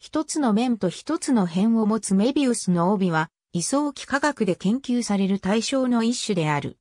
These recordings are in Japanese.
一つの面と一つの辺を持つメビウスの帯は、位相幾何学で研究される対象の一種である。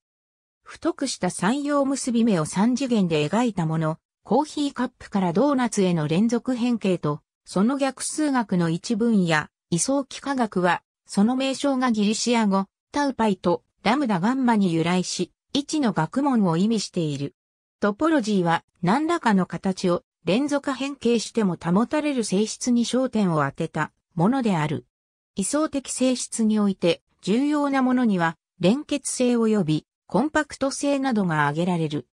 太くした三様結び目を三次元で描いたもの、コーヒーカップからドーナツへの連続変形と、その逆数学の一分野、位相幾何学は、その名称がギリシア語、タウパイとラムダガンマに由来し、位置の学問を意味している。トポロジーは何らかの形を連続変形しても保たれる性質に焦点を当てたものである。位相的性質において重要なものには連結性及びコンパクト性などが挙げられる。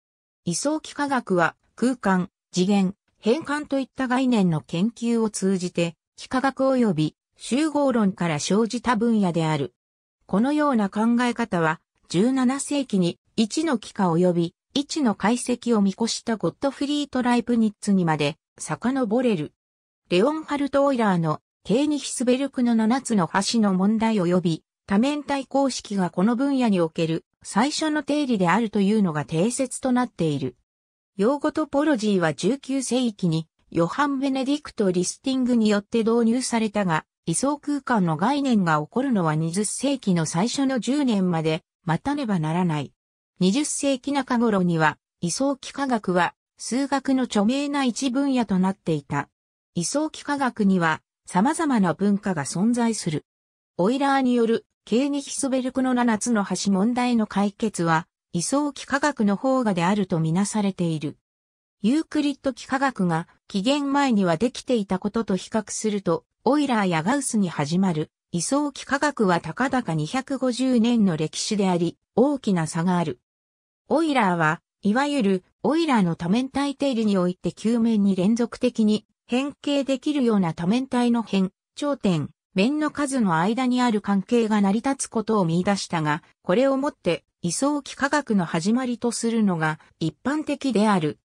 位相幾何学は空間、次元、変換といった概念の研究を通じて幾何学及び集合論から生じた分野である。このような考え方は17世紀に1の幾何及び位置の解析を見越したゴッドフリート・ライプニッツにまで遡れる。レオンハルト・オイラーのケーニヒスベルクの7つの橋の問題及び多面体公式がこの分野における最初の定理であるというのが定説となっている。用語トポロジーは19世紀にヨハン・ベネディクト・リスティングによって導入されたが、位相空間の概念が起こるのは20世紀の最初の10年まで待たねばならない。20世紀中頃には、位相幾何学は、数学の著名な一分野となっていた。位相幾何学には、様々な文化が存在する。オイラーによる、ケーニヒスベルクの7つの橋問題の解決は、位相幾何学の方がであるとみなされている。ユークリッド幾何学が紀元前にはできていたことと比較すると、オイラーやガウスに始まる位相幾何学は高々250年の歴史であり、大きな差がある。オイラーは、いわゆる、オイラーの多面体定理において球面に連続的に変形できるような多面体の辺、頂点、面の数の間にある関係が成り立つことを見出したが、これをもって、位相幾科学の始まりとするのが一般的である。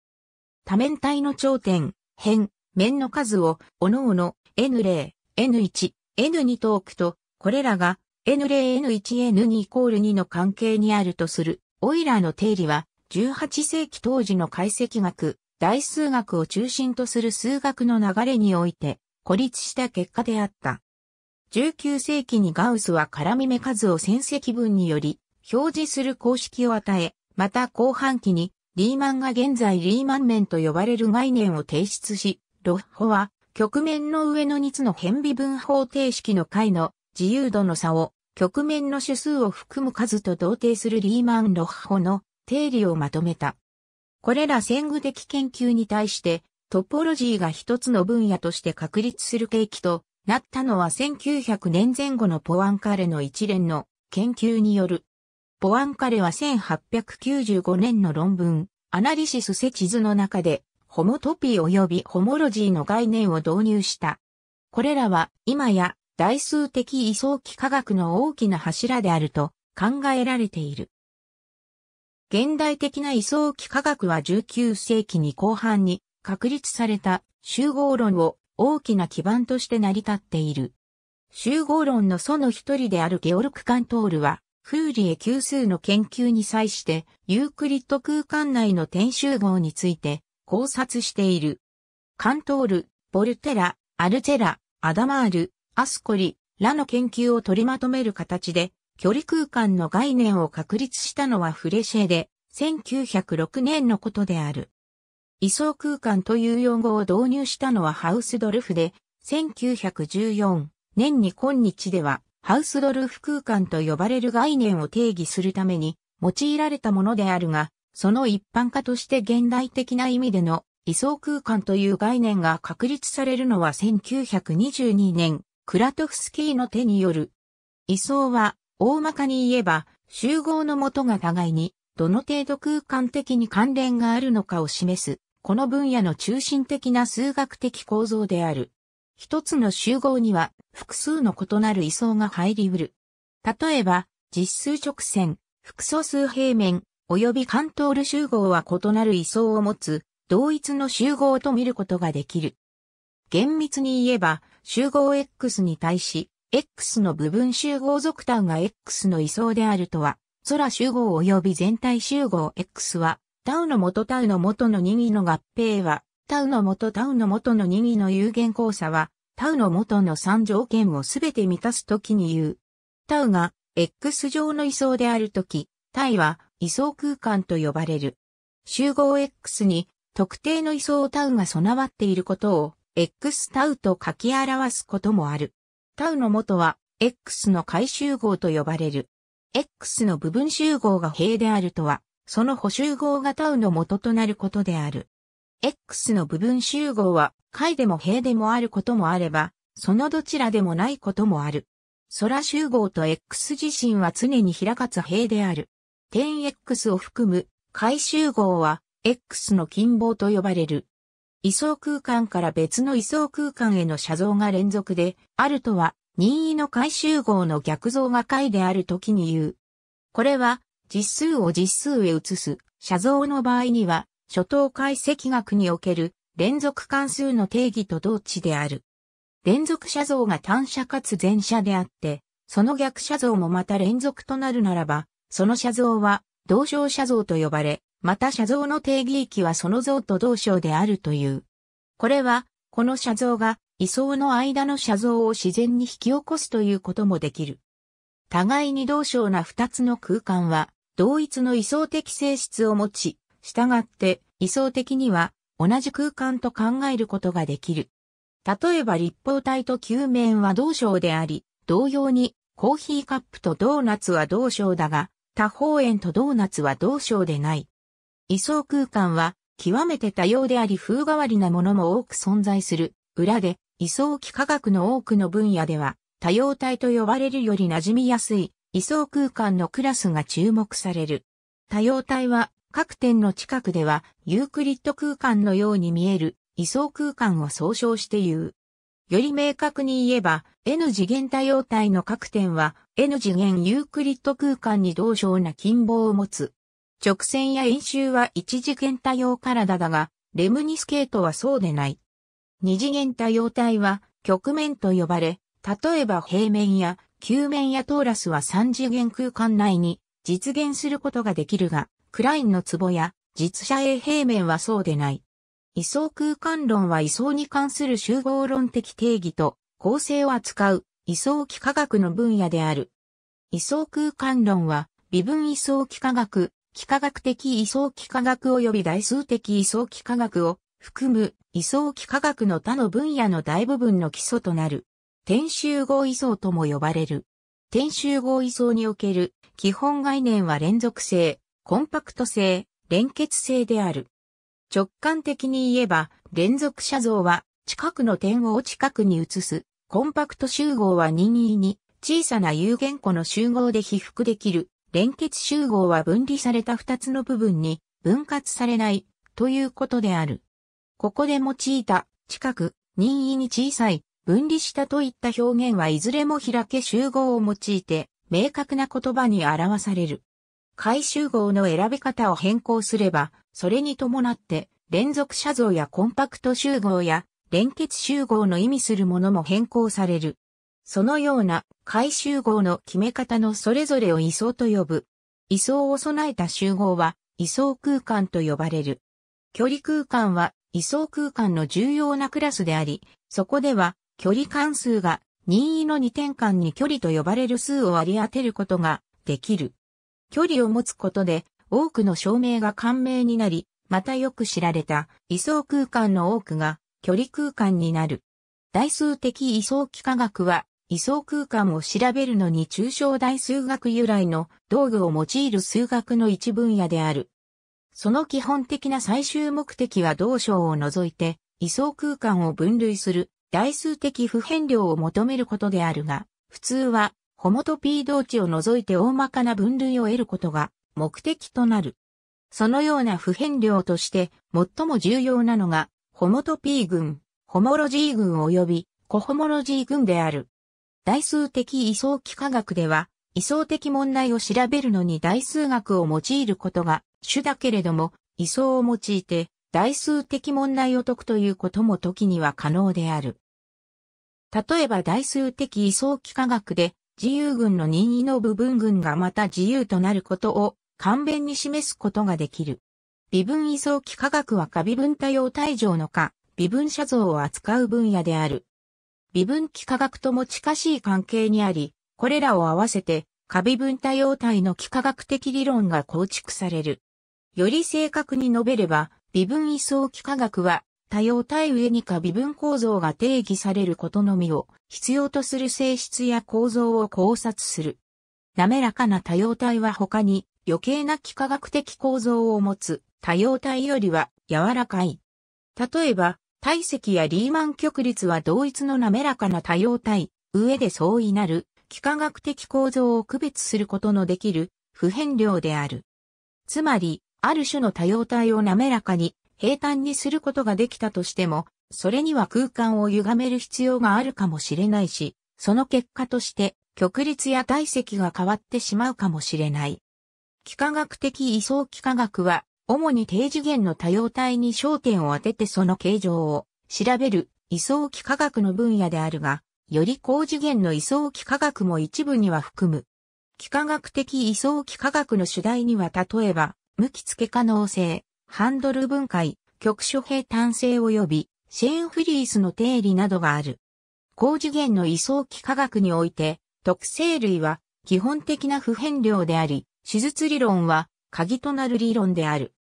多面体の頂点、辺、面の数を、各々 n0、n1、n2 と置くと、これらが n0、n1、n2 イコール2の関係にあるとする。オイラーの定理は、18世紀当時の解析学、大数学を中心とする数学の流れにおいて、孤立した結果であった。19世紀にガウスは絡み目数を線積分により、表示する公式を与え、また後半期に、リーマンが現在リーマン面と呼ばれる概念を提出し、ロッホは、局面の上の2つの変微分方程式の解の自由度の差を局面の種数を含む数と同定するリーマン・ロッホの定理をまとめた。これら戦具的研究に対してトポロジーが一つの分野として確立する契機となったのは1900年前後のポアンカレの一連の研究による。ポアンカレは1895年の論文、アナリシスセ地図の中で、ホモトピー及びホモロジーの概念を導入した。これらは今や代数的位相幾科学の大きな柱であると考えられている。現代的な位相幾科学は19世紀に後半に確立された集合論を大きな基盤として成り立っている。集合論の祖の一人であるゲオルク・カントールは、フーリエ級数の研究に際して、ユークリッド空間内の点集合について考察している。カントール、ボルテラ、アルテラ、アダマール、アスコリらの研究を取りまとめる形で、距離空間の概念を確立したのはフレシェで、1906年のことである。位相空間という用語を導入したのはハウスドルフで、1914年に今日では、ハウスドルフ空間と呼ばれる概念を定義するために用いられたものであるが、その一般化として現代的な意味での位相空間という概念が確立されるのは1922年クラトフスキーの手による。位相は、大まかに言えば、集合のもとが互いに、どの程度空間的に関連があるのかを示す、この分野の中心的な数学的構造である。一つの集合には、複数の異なる位相が入り得る。例えば、実数直線、複素数平面、及びカントール集合は異なる位相を持つ、同一の集合と見ることができる。厳密に言えば、集合 X に対し、X の部分集合属単が X の位相であるとは、空集合及び全体集合 X は、タウの元タウの元の任意の合併は、タウの元タウの元の任意の有限交差は、タウの元の3条件をすべて満たすときに言う。タウが X 上の位相であるとき、タイは位相空間と呼ばれる。集合 X に特定の位相タウが備わっていることを X タウと書き表すこともある。タウの元は X の回集合と呼ばれる。X の部分集合が平であるとは、その補集合がタウの元となることである。X の部分集合は、解でも平でもあることもあれば、そのどちらでもないこともある。空集合と X 自身は常に開かつ平である。点 X を含む回集合は、X の近傍と呼ばれる。位相空間から別の位相空間への写像が連続で、あるとは、任意の回集合の逆像が解であるときに言う。これは、実数を実数へ移す、写像の場合には、初等解析学における連続関数の定義と同値である。連続写像が単写かつ全写であって、その逆写像もまた連続となるならば、その写像は同床写像と呼ばれ、また写像の定義域はその像と同章であるという。これは、この写像が位相の間の写像を自然に引き起こすということもできる。互いに同章な二つの空間は、同一の位相的性質を持ち、従って位相的には同じ空間と考えることができる。例えば立方体と球面は同章であり、同様にコーヒーカップとドーナツは同章だが、多方円とドーナツは同章でない。位相空間は極めて多様であり風変わりなものも多く存在する。裏で、位相気化学の多くの分野では、多様体と呼ばれるより馴染みやすい、位相空間のクラスが注目される。多様体は、各点の近くでは、ユークリッド空間のように見える、位相空間を総称して言う。より明確に言えば、N 次元多様体の各点は、N 次元ユークリッド空間に同調な近傍を持つ。直線や円周は一次元多様体だが、レムニスケートはそうでない。二次元多様体は局面と呼ばれ、例えば平面や球面やトーラスは三次元空間内に実現することができるが、クラインの壺や実写へ平面はそうでない。位相空間論は位相に関する集合論的定義と構成を扱う位相幾何学の分野である。位相空間論は微分位相幾何学、幾何学的位相幾何学及び代数的位相幾何学を含む位相幾何学の他の分野の大部分の基礎となる。点集合位相とも呼ばれる。点集合位相における基本概念は連続性、コンパクト性、連結性である。直感的に言えば、連続写像は近くの点を近くに移す。コンパクト集合は任意に小さな有限個の集合で被覆できる連結集合は分離された二つの部分に分割されないということである。ここで用いた近く、任意に小さい、分離したといった表現はいずれも開け集合を用いて明確な言葉に表される。回集合の選び方を変更すれば、それに伴って連続写像やコンパクト集合や連結集合の意味するものも変更される。そのような回集合の決め方のそれぞれを位相と呼ぶ。位相を備えた集合は位相空間と呼ばれる。距離空間は位相空間の重要なクラスであり、そこでは距離関数が任意の二点間に距離と呼ばれる数を割り当てることができる。距離を持つことで多くの証明が簡明になり、またよく知られた位相空間の多くが距離空間になる。代数的位相幾何学は位相空間を調べるのに抽象大数学由来の道具を用いる数学の一分野である。その基本的な最終目的は同章を除いて、位相空間を分類する大数的普遍量を求めることであるが、普通は、ホモトピー同値を除いて大まかな分類を得ることが目的となる。そのような普遍量として最も重要なのが、ホモトピー群、ホモロジー群及びコホモロジー群である。代数的位相幾何学では、位相的問題を調べるのに代数学を用いることが主だけれども、位相を用いて代数的問題を解くということも時には可能である。例えば代数的位相幾何学で、自由群の任意の部分群がまた自由となることを簡便に示すことができる。微分位相幾何学は可微分多様体上の可、微分写像を扱う分野である。微分幾何学とも近しい関係にあり、これらを合わせて可微分多様体の幾何学的理論が構築される。より正確に述べれば、微分位相幾何学は多様体上に過微分構造が定義されることのみを必要とする性質や構造を考察する。滑らかな多様体は他に余計な幾何学的構造を持つ多様体よりは柔らかい。例えば、体積やリーマン極率は同一の滑らかな多様体、上で相違なる、幾何学的構造を区別することのできる、不変量である。つまり、ある種の多様体を滑らかに、平坦にすることができたとしても、それには空間を歪める必要があるかもしれないし、その結果として、極率や体積が変わってしまうかもしれない。幾何学的位相幾何学は、主に低次元の多様体に焦点を当ててその形状を調べる位相機科学の分野であるが、より高次元の位相機科学も一部には含む。幾何学的位相機科学の主題には例えば、向き付け可能性、ハンドル分解、局所平坦性及び、シェーンフリースの定理などがある。高次元の位相機科学において、特性類は基本的な普遍量であり、手術理論は鍵となる理論である。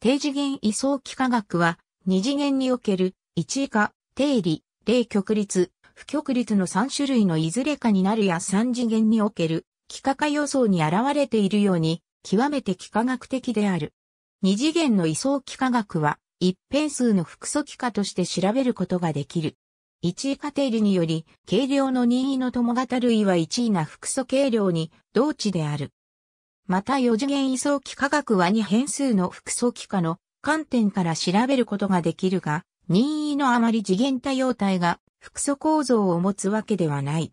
低次元位相幾何学は、二次元における、一位化、定理、零極率、不極率の三種類のいずれかになるや三次元における、幾何化予想に現れているように、極めて幾何学的である。二次元の位相幾何学は、一変数の複素幾何として調べることができる。一位化定理により、軽量の任意の共型類は一位な複素軽量に、同値である。また4次元位相器科学は2変数の複素器化の観点から調べることができるが、任意のあまり次元多様体が複素構造を持つわけではない。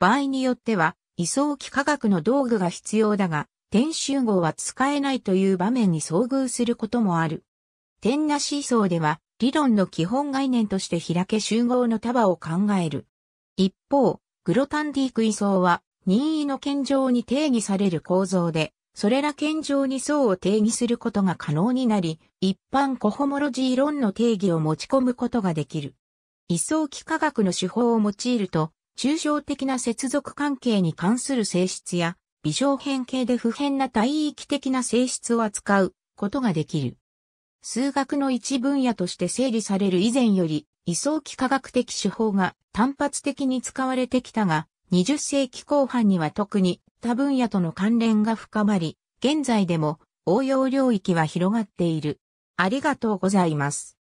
場合によっては、位相器科学の道具が必要だが、点集合は使えないという場面に遭遇することもある。点なし位相では、理論の基本概念として開け集合の束を考える。一方、グロタンディーク位相は、任意の健常に定義される構造で、それら健常に層を定義することが可能になり、一般コホモロジー論の定義を持ち込むことができる。位相幾科学の手法を用いると、抽象的な接続関係に関する性質や、微小変形で普遍な帯域的な性質を扱うことができる。数学の一分野として整理される以前より、位相幾科学的手法が単発的に使われてきたが、20世紀後半には特にった分野との関連が深まり、現在でも応用領域は広がっている。ありがとうございます。